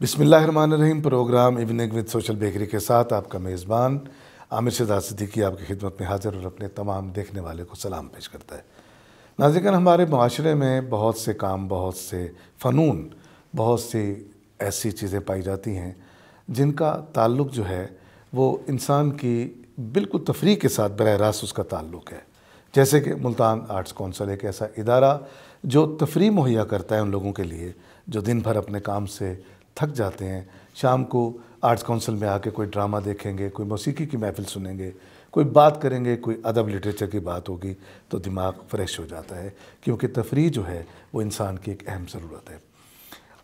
बिसमीम programme evening with social bakery के साथ आपका मेज़बान आमिर शहजाद सिद्दीकी आपकी खिदमत में हाजिर और अपने तमाम देखने वाले को सलाम पेश करता है नाजिकन हमारे माशरे में बहुत से काम बहुत से फ़नून बहुत सी ऐसी चीज़ें पाई जाती हैं जिनका ताल्लुक जो है वो इंसान की बिल्कुल तफरी के साथ बर रास्त उसका ताल्लुक है जैसे कि मुल्तान आर्ट्स कौंसल एक ऐसा इदारा जो तफरी मुहैया करता है उन लोगों के लिए जो दिन भर अपने काम से थक जाते हैं शाम को आर्ट्स काउंसिल में आके कोई ड्रामा देखेंगे कोई मौसीकी की महफिल सुनेंगे कोई बात करेंगे कोई अदब लिटरेचर की बात होगी तो दिमाग फ्रेश हो जाता है क्योंकि तफरी जो है वो इंसान की एक अहम ज़रूरत है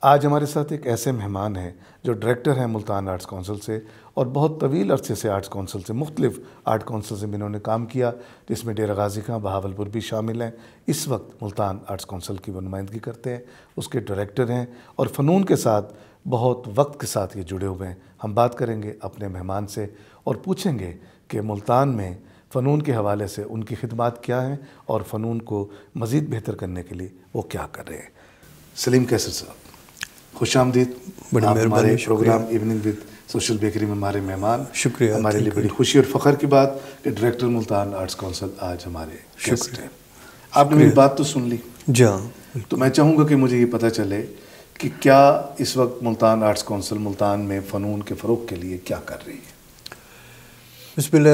आज हमारे साथ एक ऐसे मेहमान हैं जो डायरेक्टर हैं मुल्तान आर्ट्स काउंसिल से और बहुत तवील अरसे से आर्ट्स काउंसिल से मुख्तलिफ आर्ट काउंसिल से इन्होंने काम किया जिसमें डेरा गाजी खां बहावलपुर भी शामिल हैं इस वक्त मुल्तान आर्ट्स काउंसिल की वो नुमाइंदगी करते हैं उसके डायरेक्टर हैं और फ़नून के साथ बहुत वक्त के साथ ये जुड़े हुए हैं हम बात करेंगे अपने मेहमान से और पूछेंगे कि मुल्तान में फ़नून के हवाले से उनकी खिदमत क्या हैं और फ़नून को मज़ीद बेहतर करने के लिए वो क्या कर रहे हैं सलीम कैसर साहब खुश आमदीद हमारे programme evening with social bakery में हमारे मेहमान शुक्रिया हमारे लिए बड़ी खुशी और फ़ख्र की बात कि डायरेक्टर मुल्तान आर्ट्स काउंसिल आज हमारे शुक्र हैं आपने मेरी बात तो सुन ली जी हाँ। तो मैं चाहूँगा कि मुझे ये पता चले कि क्या इस वक्त मुल्तान आर्ट्स काउंसिल मुल्तान में फ़नून के फ़रोग के लिए क्या कर रही है बसमिल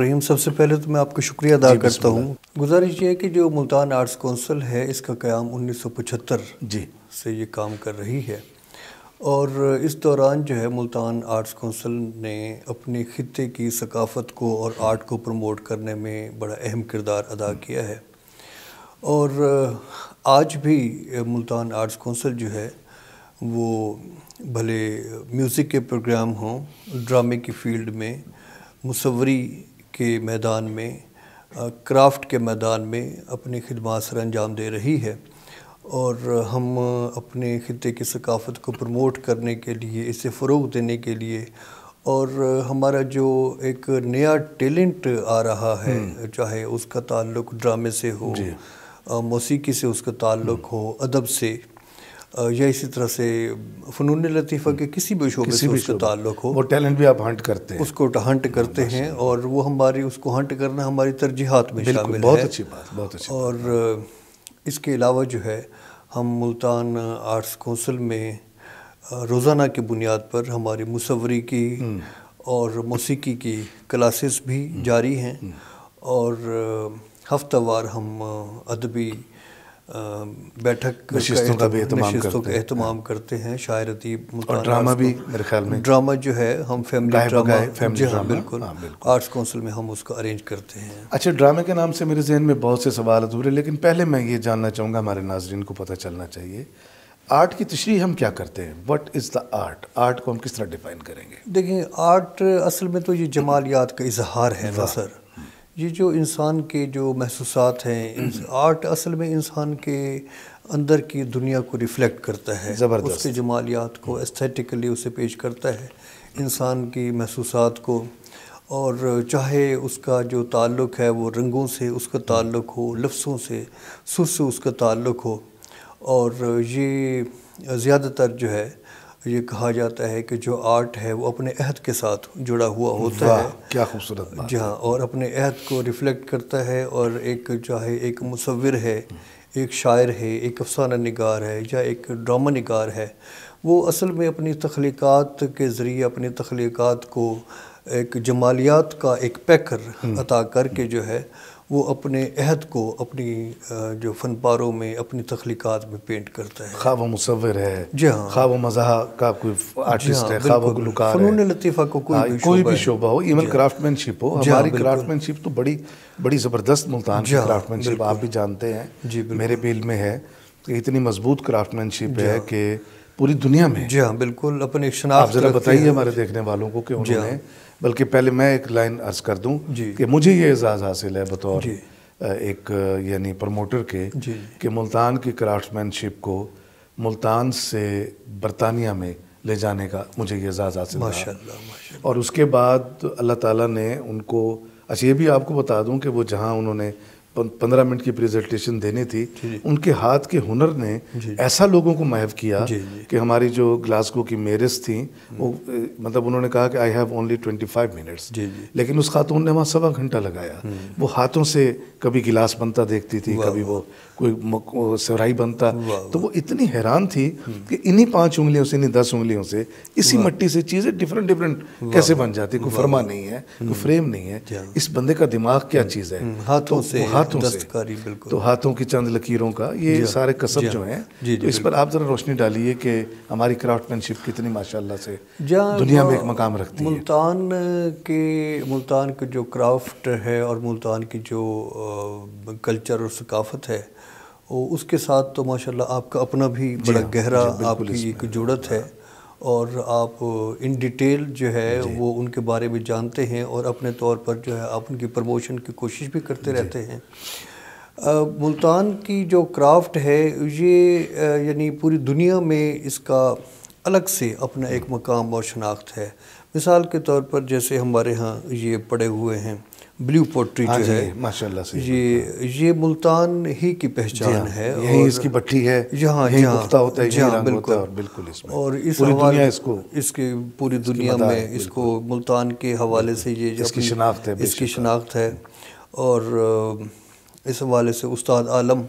रहीम सबसे पहले तो मैं आपका शुक्रिया अदा करता हूँ गुजारिश ये है कि जो मुल्तान आर्ट्स काउंसिल है इसका क़्याम 1975 जी से ये काम कर रही है और इस दौरान जो है मुल्तान आर्ट्स काउंसिल ने अपने ख़त्े की सकाफ़त को और आर्ट को प्रमोट करने में बड़ा अहम किरदार अदा किया है और आज भी मुल्तान आर्ट्स काउंसिल जो है वो भले म्यूज़िक के प्रोग्राम हों ड्रामे की फील्ड में मुसवरी के मैदान में क्राफ्ट के मैदान में अपनी खदमा सर अंजाम दे रही है और हम अपने खत्े की सकाफ़त को प्रमोट करने के लिए इसे फ़रोग देने के लिए और हमारा जो एक नया टैलेंट आ रहा है हम्म। चाहे उसका ताल्लुक ड्रामे से हो मौसीकी से उसका ताल्लुक हो अदब से या इसी तरह से फ़नून लतीफ़ा के किसी भी शोबे से उसका ताल्लुक हो वो टैलेंट भी आप हंट करते हैं उसको हंट करते हैं और वो हमारी उसको हंट करना हमारी तरजीहत में शामिल बहुत अच्छी बात बहुत अच्छी और इसके अलावा जो है हम मुल्तान आर्ट्स कौंसिल में रोज़ाना की बुनियाद पर हमारी मुसवरी की हम्म। और मौसीकी की क्लासेस भी जारी हैं हम्म। और हफ्तावार हम अदबी बैठक नशिस्तों का करते, एहतमाम करते हैं शायर ड्रामा भी मेरे ख्याल में ड्रामा जो है हम फैमिली ड्रामा फैमिली हाँ बिल्कुल आर्ट्स काउंसिल में हम उसको अरेंज करते हैं अच्छा ड्रामे के नाम से मेरे जहन में बहुत से सवाल अधूरे लेकिन पहले मैं ये जानना चाहूँगा हमारे नाजरन को पता चलना चाहिए आर्ट की तशरी हम क्या करते हैं what is the art art को हम किस तरह डिफाइन करेंगे देखिए आर्ट असल में तो ये जमालियात का इजहार है ना सर ये जो इंसान के जो महसूस हैं आर्ट असल में इंसान के अंदर की दुनिया को रिफ्लेक्ट करता है उसके जमालियात को एस्थेटिकली उसे पेश करता है इंसान की महसूस को और चाहे उसका जो ताल्लुक़ है वो रंगों से उसका ताल्लुक़ हो लफ्सों से सुर से उसका ताल्लुक़ हो और ये ज़्यादातर जो है ये कहा जाता है कि जो आर्ट है वो अपने अहद के साथ जुड़ा हुआ होता है क्या खूबसूरत जी हाँ और अपने अहद को रिफ्लेक्ट करता है और एक चाहे एक मुसविर है एक शायर है एक अफसाना नगार है या एक ड्रामा नगार है वो असल में अपनी तख्लीक़ात के ज़रिए अपनी तख्लीक़ात को एक जमालियात का एक पैकर हम्म। अता करके जो है वो अपने अहद को अपनी जो फन पारों में अपनी तख्लीकत में पेंट करता है ख्वाब मुसविर है जी हाँ ख्वाब मजा का कोई आर्टिस्ट हाँ, है ख्वाब गुलकार फ़नून लतीफ़ा को कोई हाँ, भी कोई भी शोभा हो इवन क्राफ्टमैनशिप हाँ। हो हमारी क्राफ्टमैनशिप तो बड़ी बड़ी ज़बरदस्त मुल्तान की क्राफ्टमैनशिप आप भी जानते हैं जी मेरे बिल में है इतनी मजबूत क्राफ्टमैनशिप है कि पूरी दुनिया में जी हाँ बिल्कुल अपने आप ज़रा बताइए हमारे देखने वालों को कि उन्होंने बल्कि पहले मैं एक लाइन अर्ज कर दूं कि मुझे ये एजाज़ हासिल है बतौर एक यानी प्रमोटर के कि मुल्तान की क्राफ्टमैनशिप को मुल्तान से बरतानिया में ले जाने का मुझे ये एजाज़ हासिल माशाल्लाह और उसके बाद अल्लाह ताला ने उनको अच्छा ये भी आपको बता दूं कि वो जहाँ उन्होंने पंद्रह मिनट की प्रेजेंटेशन देनी थी उनके हाथ के हुनर ने ऐसा लोगों को महव किया जी, जी. कि हमारी जो ग्लासगो की मेरिस थी हम्म। वो मतलब उन्होंने कहा कि I have only twenty five minutes लेकिन उस खातून ने वहाँ सवा घंटा लगाया हम्म। वो हाथों से कभी गिलास बनता देखती थी कभी वो कोई सराई बनता तो वो इतनी हैरान थी हम्म। कि इन्हीं पांच उंगलियों से इन्हीं दस उंगलियों से इसी मट्टी से चीज़ें डिफरेंट डिफरेंट कैसे बन जाती कोई फर्मा नहीं है कोई हम्म। फ्रेम नहीं है इस बंदे का दिमाग क्या हम्म। चीज़ है तो हाथों से हाथों से तो हाथों की चंद लकीरों का ये हाँ। सारे कसब हाँ। जो है तो इस पर आप ज़रा रोशनी डालिए कि हमारी क्राफ्टमैनशिप कितनी माशाला से दुनिया में एक मकाम रखती है मुल्तान के मुल्तान के जो क्राफ्ट है और मुल्तान की जो कल्चर और सकाफत है और उसके साथ तो माशाल्लाह आपका अपना भी बड़ा हाँ, गहरा आपकी एक जुड़त है हाँ। और आप इन डिटेल जो है वो उनके बारे में जानते हैं और अपने तौर पर जो है आप उनकी प्रमोशन की कोशिश भी करते रहते हैं मुल्तान की जो क्राफ्ट है ये यानी पूरी दुनिया में इसका अलग से अपना एक हाँ। मकाम और शनाख्त है मिसाल के तौर पर जैसे हमारे यहाँ ये पड़े हुए हैं ब्लू पोट्री जो हाँ है माशाल्लाह से ये ये मुल्तान ही की पहचान हाँ, है यही इसकी भट्टी है जहाँ यहाँ होता है जहाँ बिल्कुल होता बिल्कुल इसमें और इस पूरी दुनिया इसको इसके पूरी दुनिया में इसको मुल्तान के हवाले से ये इसकी शनाख्त है इसकी शनाख्त है और इस हवाले से उस्ताद आलम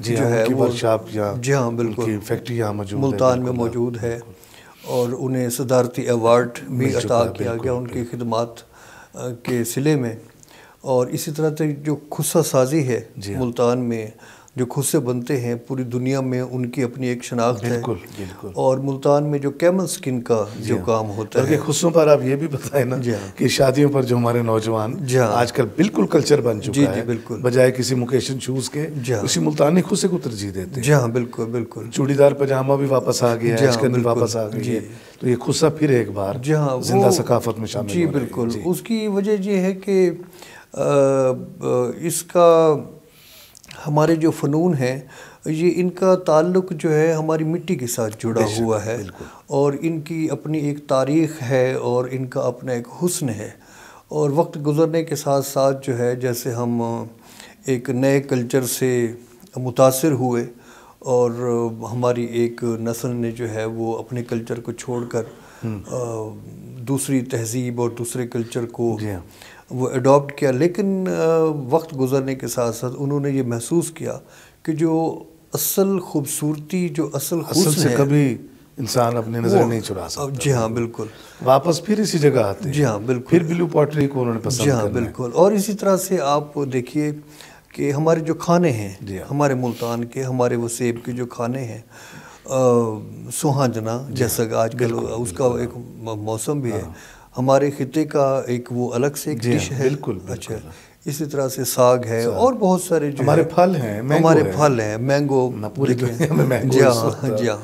जो हाँ, है जी हाँ बिल्कुल फैक्ट्री यहाँ मौजूद मुल्तान में मौजूद है और उन्हें सदारती अवार्ड भी अता किया गया उनकी खदमात के सिले में और इसी तरह से जो खुस्सा साजी है हाँ। मुल्तान में जो खुस्से बनते हैं पूरी दुनिया में उनकी अपनी एक शनाख्त है बिल्कुल और मुल्तान में जो कैमल स्किन का जो हाँ। काम होता है खुशों पर आप ये भी बताए ना हाँ। कि शादियों पर जो हमारे नौजवान आजकल बिल्कुल कल्चर बन चुका जी, है जी, बिल्कुल बजाय किसी मुकेशन शूज के उसी मुल्तानी खुशे को तरजीह देते हैं जी हाँ बिल्कुल बिल्कुल चूड़ीदार पजामा भी वापस आ गया है वापस आ गई है तो ये खुस्सा फिर एक बार जी हाँ जिंदा सकाफत में शामिल जी बिल्कुल उसकी वजह ये है कि इसका हमारे जो फ़नून हैं ये इनका ताल्लुक जो है हमारी मिट्टी के साथ जुड़ा हुआ है और इनकी अपनी एक तारीख़ है और इनका अपना एक हुस्न है और वक्त गुज़रने के साथ साथ जो है जैसे हम एक नए कल्चर से मुतासर हुए और हमारी एक नस्ल ने जो है वो अपने कल्चर को छोड़कर हम्म। दूसरी तहजीब और दूसरे कल्चर को हाँ। वो अडोप्ट किया लेकिन वक्त गुजरने के साथ साथ उन्होंने ये महसूस किया कि जो असल खूबसूरती जो असल, असल से कभी इंसान अपनी नज़र नहीं चुरा सकता जी हाँ बिल्कुल वापस फिर इसी जगह आते जी हाँ बिल्कुल फिर ब्लू पॉटरी को उन्होंने पसंद जी हाँ बिल्कुल और इसी तरह से आप देखिए कि हमारे जो खाने हैं हाँ। हमारे मुल्तान के हमारे वो सेब के जो खाने हैं सुहाजना हाँ, जैसा आजकल उसका एक हाँ। मौसम भी है हमारे खत्े का एक वो अलग से एक डिश हाँ, है बिल्कुल अच्छा इसी तरह से साग है और बहुत सारे जो हमारे फल हैं हमारे फल हैं मैंगो जी हाँ जी हाँ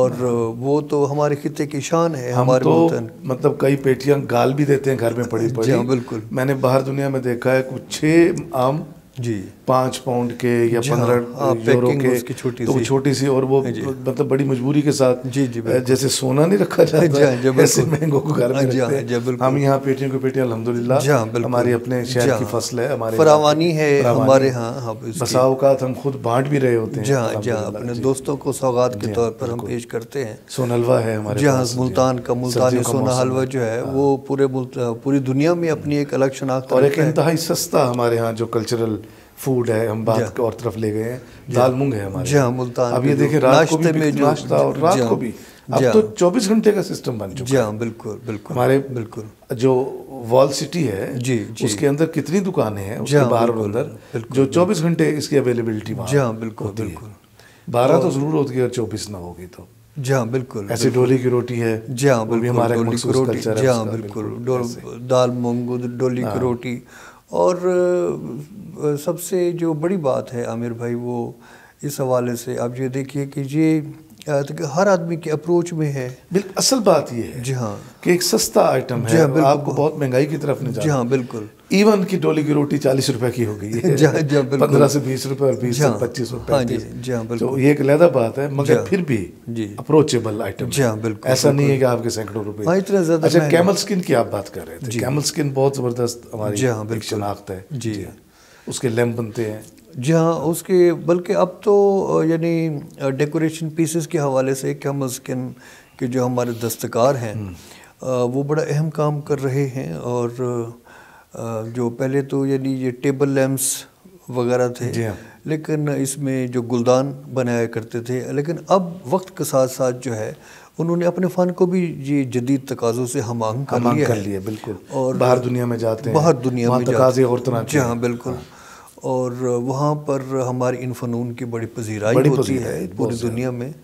और वो तो हमारे खत्े की शान है हम हमारे तो, मतलब कई पेटियां गाल भी देते हैं घर में पड़ी पड़ी हाँ, बिल्कुल मैंने बाहर दुनिया में देखा है कुछ छः आम जी पाँच पाउंड के या हाँ, पंद्रह हाँ, छोटी तो छोटी सी और वो मतलब बड़ी मजबूरी के साथ जी जी जैसे सोना नहीं रखा जाता हाँ, को घर में हम यहाँ पेटियों पेटियाँ हमारे अपने शहर की फसल है हमारे फरावानी है हमारे यहाँ हम खुद बांट भी रहे होते हैं जहाँ जहाँ अपने दोस्तों को सौगात के तौर पर हम पेश करते हैं सोन हलवा है हमारे जहाँ मुल्तान का मुल्तानी सोना हलवा जो है वो पूरे पूरी दुनिया में अपनी एक अलग शनाख्त और एक इंतहाई सस्ता हमारे यहाँ जो कल्चरल फूड है हम बात को और तरफ ले गए हैं दाल मूंग है हमारे जी हाँ, मुल्तान अब ये देखिए रात को भी नाश्ता और रात को हाँ। भी अब तो 24 हाँ। घंटे का सिस्टम बन चुका जी हाँ बिल्कुल बिल्कुल हमारे बिल्कुल जो वॉल सिटी है जी, जी उसके अंदर कितनी दुकानें हैं उसके बाहर और अंदर जो 24 घंटे इसकी अवेलेबिलिटी जी हाँ बिल्कुल बिल्कुल बारह तो ज़रूर होती है अगर चौबीस ना होगी तो जी हाँ बिल्कुल ऐसे डोली की रोटी है जी हाँ बिल्कुल हमारे रोटी जी हाँ बिल्कुल दाल मूंग डोली की रोटी और सबसे जो बड़ी बात है आमिर भाई वो इस हवाले से आप ये देखिए कि ये तो हर आदमी के अप्रोच में है बिल्कुल असल बात ये है जी हाँ कि एक सस्ता आइटम है और हाँ, आपको बहुत महंगाई की तरफ जी हाँ बिल्कुल इवन की डोली की रोटी चालीस रुपए की हो गई है हाँ, हाँ, पंद्रह से बीस रुपए और बीस से पच्चीस रुपए तो ये एक लहदा बात है मगर फिर भी अप्रोचेबल आइटम जी हाँ बिल्कुल ऐसा नहीं है कि आपके सैकड़ों रुपए इतना ज्यादा अच्छा कैमल स्किन की आप बात कर रहे थे कैमल स्किन बहुत जबरदस्त हमारी शनाख्त है जी हाँ उसके लैम्प बनते हैं जी हाँ उसके बल्कि अब तो यानी डेकोरेशन पीसेस के हवाले से कम अज़ कम के जो हमारे दस्तकार हैं हम्म। वो बड़ा अहम काम कर रहे हैं और जो पहले तो यानी ये टेबल लैम्प्स वगैरह थे हाँ। लेकिन इसमें जो गुलदान बनाया करते थे लेकिन अब वक्त के साथ साथ जो है उन्होंने अपने फ़न को भी ये जदीद तकाज़ों से हम आंग कर लिया बिल्कुल और बाहर दुनिया में जाते हैं बाहर दुनिया में तो जी हाँ बिल्कुल हाँ। और वहाँ पर हमारे इन फ़नून की बड़ी पजीराई बड़ी होती है पूरी दुनिया में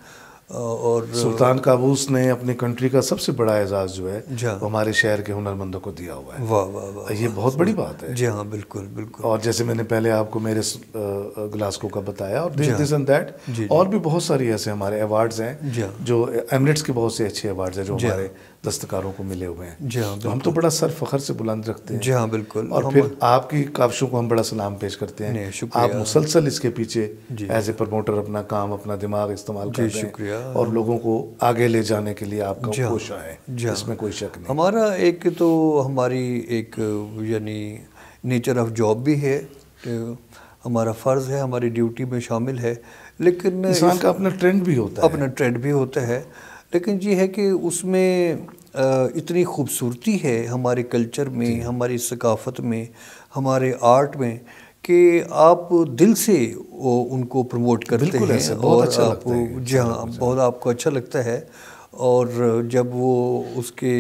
और सुल्तान काबूस ने अपने कंट्री का सबसे बड़ा एजाज़ जो है हाँ। वो हमारे शहर के हुनरमंदों को दिया हुआ है वाह वाह वाह ये बहुत बड़ी बात है जी हाँ बिल्कुल बिल्कुल और जैसे मैंने पहले आपको मेरे ग्लासगो का बताया और दिस एंड दैट और भी बहुत सारी ऐसे हमारे अवार्ड्स हैं हाँ। जो एमरेट्स के बहुत से अच्छे अवार्ड्स हैं जो हाँ। हमारे दस्तकारों को मिले हुए हैं जी हाँ तो हम तो बड़ा सर फखर से बुलंद रखते हैं जी हाँ बिल्कुल और फिर आपकी काविशों को हम बड़ा सलाम पेश करते हैं आप मुसलसल इसके पीछे एज ए प्रमोटर अपना काम अपना दिमाग इस्तेमाल कर रहे शुक्रिया और लोगों को आगे ले जाने के लिए आपका हाँ। कोशा है हाँ। इसमें कोई शक नहीं हमारा एक तो हमारी एक यानी नेचर ऑफ जॉब भी है तो हमारा फ़र्ज़ है हमारी ड्यूटी में शामिल है लेकिन इंसान का अपना ट्रेंड भी होता है अपना ट्रेंड भी होता है लेकिन ये है कि उसमें इतनी खूबसूरती है हमारे कल्चर में हमारी सकाफत में हमारे आर्ट में कि आप दिल से वो उनको प्रमोट करते हैं और अच्छा आप जी हाँ बहुत आपको अच्छा लगता है और जब वो उसके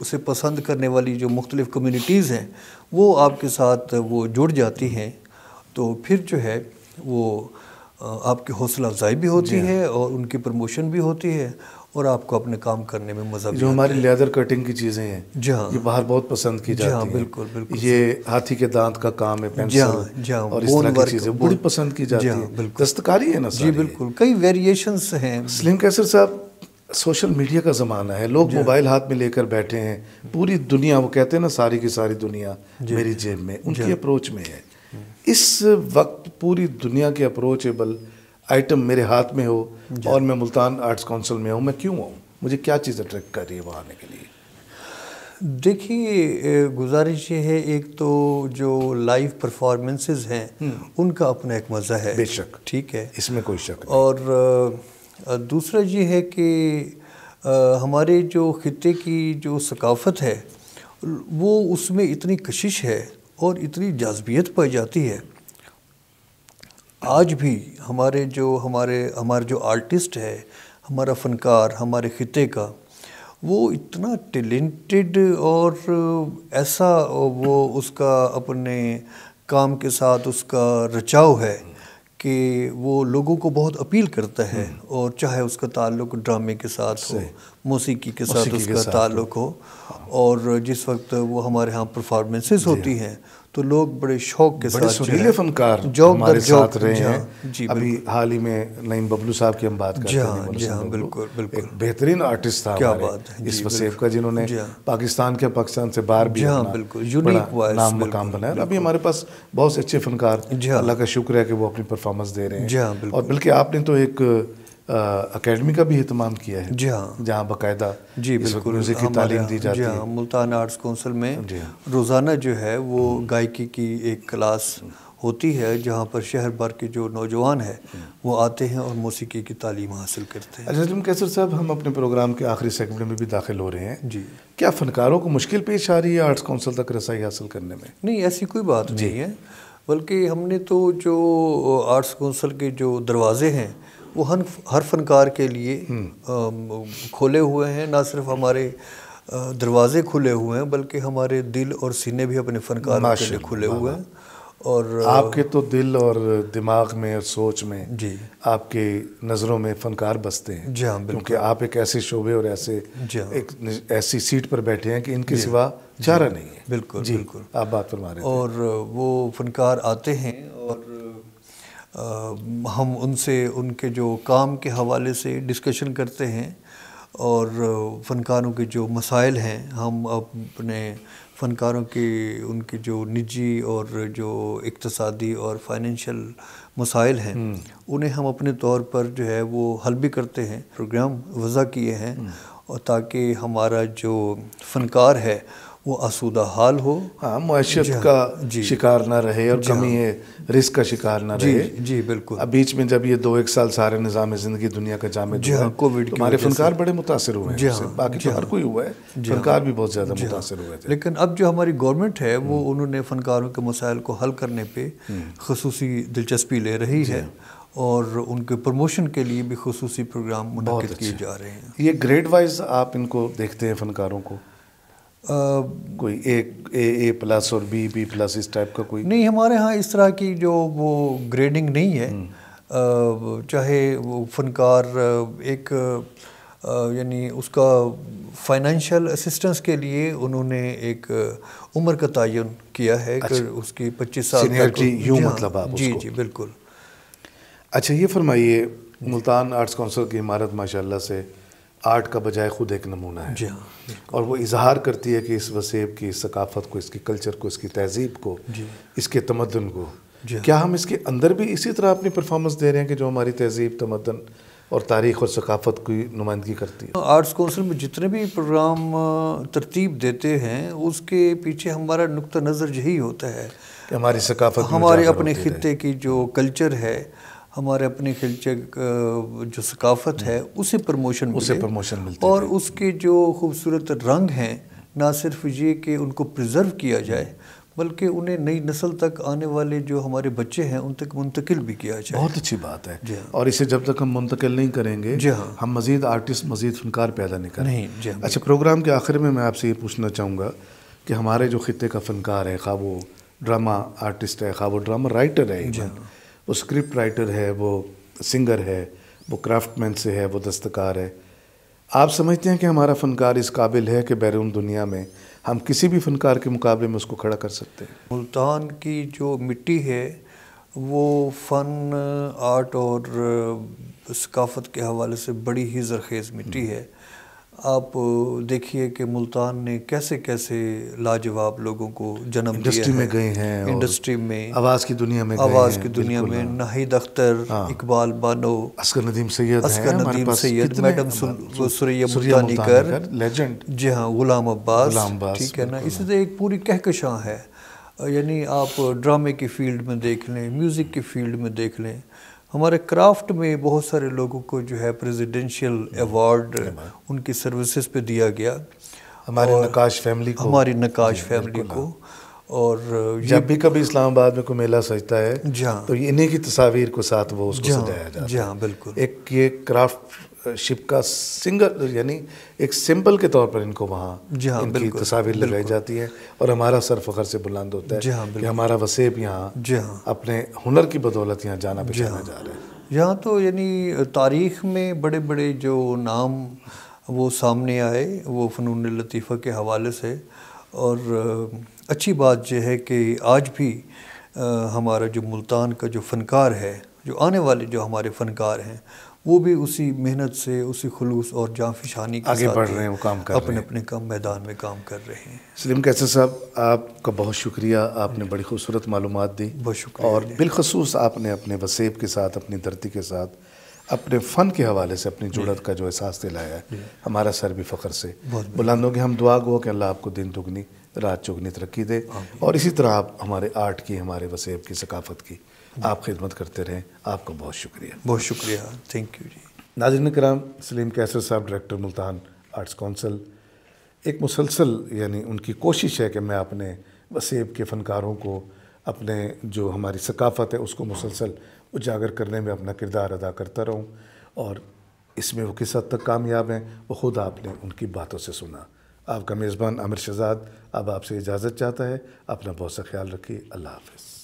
उसे पसंद करने वाली जो मुख्तलिफ़ कम्यूनिटीज़ हैं वो आपके साथ वो जुड़ जाती हैं तो फिर जो है वो आपकी हौसला अफजाई भी होती हाँ। है और उनकी प्रमोशन भी होती है और आपको अपने काम करने में मज़ा जो हमारी लेदर कटिंग की चीज़ें हैं जी हाँ ये बाहर बहुत पसंद की जाती हाँ, हैं बिल्कुल बिल्कुल ये हाथी के दांत का काम है पेंसिल हाँ, जी हाँ और इस तरह की चीज़ें बड़ी पसंद की जाती हाँ, हैं बिल्कुल दस्तकारी है ना जी बिल्कुल कई वेरिएशन हैं स्लिम कैसर साहब सोशल मीडिया का ज़माना है लोग मोबाइल हाथ में लेकर बैठे हैं पूरी दुनिया वो कहते हैं ना सारी की सारी दुनिया मेरी जेब में उनकी अप्रोच में है इस वक्त पूरी दुनिया के अप्रोचेबल आइटम मेरे हाथ में हो और मैं मुल्तान आर्ट्स काउंसिल में हूँ मैं क्यों आऊँ मुझे क्या चीज़ अट्रैक्ट कर रही है वहाँ आने के लिए देखिए गुजारिश ये है एक तो जो लाइव परफॉर्मेंसेस हैं हम्म। उनका अपना एक मज़ा है बेशक ठीक है इसमें कोई शक नहीं। और दूसरा ये है कि हमारे जो ख़त्े की जो सकाफत है वो उसमें इतनी कशिश है और इतनी जाजबियत पाई जाती है आज भी हमारे जो हमारे हमारे जो आर्टिस्ट है हमारा फनकार हमारे खिते का वो इतना टैलेंटेड और ऐसा वो उसका अपने काम के साथ उसका रचाव है कि वो लोगों को बहुत अपील करता है हम्म। और चाहे उसका ताल्लुक ड्रामे के साथ हो मौसीकी के साथ उसका ताल्लुक हो और जिस वक्त वो हमारे यहाँ परफॉर्मेंसेस होती हैं तो लोग बड़े शौक के बड़े साथ सुरीले फनकार जो हमारे साथ रहे हैं हाँ, जी अभी हाल ही में नईम बबलू साहब की हम बात कर रहे हैं हाँ, जी हाँ बिल्कुल बिल्कुल बेहतरीन आर्टिस्ट था क्या बात है इस वसीफ का जिन्होंने हाँ। पाकिस्तान के पाकिस्तान से बाहर भी हाँ बिल्कुल यूनिक नाम मकाम बनाया अभी हमारे पास बहुत से अच्छे फनकार अल्लाह का शुक्र है कि वो अपनी परफॉर्मेंस दे रहे हैं और बल्कि आपने तो एक अकेडमी का भी अहतमाम किया है जी हाँ जहाँ बाकायदा जी बिल्कुल म्यूज़िक की तालीम दी जाती हाँ, है मुल्तान आर्ट्स कौंसिल में हाँ। रोज़ाना जो है वो हम्म। गायकी की एक क्लास होती है जहाँ पर शहर भर के जो नौजवान है हम्म। वो आते हैं और मौसीकी की तालीम हासिल करते हैं अच्छा कैसर साहब हम अपने प्रोग्राम के आखिरी सेगमेंट में भी दाखिल हो रहे हैं जी क्या फ़नकारों को मुश्किल पेश आ रही है आर्ट्स काउंसिल तक रसाई हासिल करने में नहीं ऐसी कोई बात नहीं है बल्कि हमने तो जो आर्ट्स काउंसिल के जो दरवाज़े हैं वो हर हर फनकार के लिए हम्म। खोले हुए हैं ना सिर्फ हमारे दरवाजे खुले हुए हैं बल्कि हमारे दिल और सीने भी अपने फनकार के लिए खुले हुए हैं और आपके तो दिल और दिमाग में और सोच में जी आपके नज़रों में फनकार बसते हैं जी हाँ क्योंकि आप एक ऐसे शोबे और ऐसे हाँ। एक ऐसी सीट पर बैठे हैं कि इनके सिवा चारा नहीं है बिल्कुल बिल्कुल आप बात फरमा रहे हैं और वो फनकार आते हैं और हम उनसे उनके जो काम के हवाले से डिस्कशन करते हैं और फ़नकारों के जो मसाइल हैं हम अपने फ़नकारों के उनके जो निजी और जो इकतसादी और फाइनेंशियल मसाइल हैं हम्म। उन्हें हम अपने तौर पर जो है वो हल भी करते हैं प्रोग्राम वज़ा किए हैं हम्म। और ताकि हमारा जो फ़नकार है वो आसूदा हाल हो हाँ मुशत हाँ। का जी, शिकार ना रहे और कमी हाँ। है रिस्क का शिकार ना जी, रहे जी, जी बिल्कुल अब बीच में जब ये दो एक साल सारे निज़ाम ज़िंदगी दुनिया का जामे जी हाँ कोविड हमारे फनकार बड़े मुतासर हुए हैं जी हाँ बाकी तो हर हाँ। कोई हुआ है फनकार भी बहुत ज़्यादा मुतासर हुए थे लेकिन अब जो हमारी गवर्नमेंट है वो हम्म। उन्होंने फनकारों के मसाइल को हल करने पर हम्म। खसूस दिलचस्पी ले रही है और उनके प्रमोशन के लिए भी खसूस प्रोग्राम मुनद किए जा रहे हैं ये ग्रेड वाइज आप इनको देखते हैं फनकारों को कोई एक ए ए प्लस और बी बी प्लस इस टाइप का कोई नहीं हमारे यहाँ इस तरह की जो वो ग्रेडिंग नहीं है हम्म। चाहे वो फनकार एक यानी उसका फाइनेंशियल असिस्टेंस के लिए उन्होंने एक उम्र का तयन किया है अच्छा, उसकी पच्चीस साल यूँ तो- हाँ। मतलब आप जी जी बिल्कुल अच्छा ये फरमाइए मुल्तान आर्ट्स काउंसिल की इमारत माशाल्लाह से आर्ट का बजाय ख़ुद एक नमूना है हाँ, और वो इजहार करती है कि इस वसीब की इस सकाफ़त को इसकी कल्चर को इसकी तहजीब को इसके तमदन को हाँ। क्या हम इसके अंदर भी इसी तरह अपनी परफॉर्मेंस दे रहे हैं कि जो हमारी तहजीब तमदन और तारीख और सकाफ़त की नुमाइंदगी करती है आर्ट्स कौंसिल में जितने भी प्रोग्राम तरतीब देते हैं उसके पीछे हमारा नुक़ः नज़र यही होता है हमारी सकाफ़त हमारे अपने खत्े की जो कल्चर है हमारे अपने खिलचे जो सकाफत है उसे प्रमोशन उसे प्रमोशन मिलता और उसके जो खूबसूरत रंग हैं ना सिर्फ ये कि उनको प्रिजर्व किया जाए बल्कि उन्हें नई नस्ल तक आने वाले जो हमारे बच्चे हैं उन तक मुंतकिल भी किया जाए बहुत अच्छी बात है हाँ। और इसे जब तक हम मुंतकिल नहीं करेंगे जी हाँ हम मजीद आर्टिस्ट मजीद फनकार पैदा नहीं करें जी हाँ। अच्छा प्रोग्राम के आखिर में मैं आपसे ये पूछना चाहूँगा कि हमारे जो खत्े का फनकार है खा वो ड्रामा आर्टिस्ट है खा वो ड्रामा राइटर है वो स्क्रिप्ट राइटर है वो सिंगर है वो क्राफ्टमैन से है वो दस्तकार है आप समझते हैं कि हमारा फ़नकार इस काबिल है कि बैरून दुनिया में हम किसी भी फ़नकार के मुकाबले में उसको खड़ा कर सकते हैं मुल्तान की जो मिट्टी है वो फ़न आर्ट और सकाफत के हवाले से बड़ी ही जरखेज़ मिट्टी हम्म। है आप देखिए कि मुल्तान ने कैसे कैसे लाजवाब लोगों को जन्म इंडस्ट्री में गए हैं इंडस्ट्री में आवाज़ की दुनिया में आवाज़ की दुनिया में नाहिद अख्तर हाँ। इकबाल बानो असगर नदीम सैयद असगर नदीम सैयद मैडम सुरैया लेजेंड जी हाँ गुलाम अब्बास ठीक है ना इसी से तो एक पूरी कहकशां है यानी आप ड्रामे की फील्ड में देख लें म्यूज़िक की फील्ड में देख लें हमारे क्राफ्ट में बहुत सारे लोगों को जो है प्रेसिडेंशियल हम्म। अवार्ड उनकी सर्विसेज पे दिया गया हमारे नकाश फैमिली को हमारी नकाश फैमिली को हाँ। और जब भी कभी इस्लामाबाद में कोई मेला सजता है हाँ। तो इन्हीं की तस्वीर को साथ वो उसको हाँ, सजाया जाता है बिल्कुल एक ये क्राफ्ट शिप का सिंगल यानी एक सिंपल के तौर पर इनको वहाँ जी हाँ इनकी तस्वीर लगाई जाती है और हमारा सर फखर से बुलंद होता है जी हाँ कि हमारा वसीब यहाँ जी हाँ अपने हुनर की बदौलत यहाँ जाना पहचाना हाँ। जा रहा है यहाँ तो यानी तारीख में बड़े बड़े जो नाम वो सामने आए वो फ़नून लतीफ़ा के हवाले से और अच्छी बात यह है कि आज भी हमारा जो मुल्तान का जो फ़नकार है जो आने वाले जो हमारे फ़नकार हैं वो भी उसी मेहनत से उसी खलूस और जाफिशानी के आगे बढ़ रहे हैं वो काम कर अपने अपने काम मैदान में काम कर रहे हैं सलीम कैसे साहब आपका बहुत शुक्रिया आपने बड़ी खूबसूरत मालूम दी बहुत शुक्रिया और बिलखसूस आपने अपने वसीब के साथ अपनी धरती के साथ अपने फ़न के हवाले से अपनी जुड़त का जो एहसास दिलाया है हमारा सर भी फ़ख्र से बुलंद होगी हम दुआ गो कि अल्लाह आपको दिन दुगनी रात चुगनी तरक्की दे और इसी तरह आप हमारे आर्ट की हमारे वसीब की सकाफ़त की आप खिदमत करते रहें आपका बहुत शुक्रिया बहुत शुक्रिया थैंक यू जी नाजिन कराम सलीम कैसर साहब डायरेक्टर मुल्तान आर्ट्स कौंसल एक मुसलसल यानी उनकी कोशिश है कि मैं अपने वसीब के फ़नकारों को अपने जो हमारी सकाफ़त है उसको मुसलसल उजागर करने में अपना किरदार अदा करता रहूँ और इसमें वो किस हद तक कामयाब हैं वो ख़ुद आपने उनकी बातों से सुना आपका मेज़बान अमर शहजाद अब आपसे इजाज़त चाहता है अपना बहुत सा ख्याल रखिए अल्लाह हाफ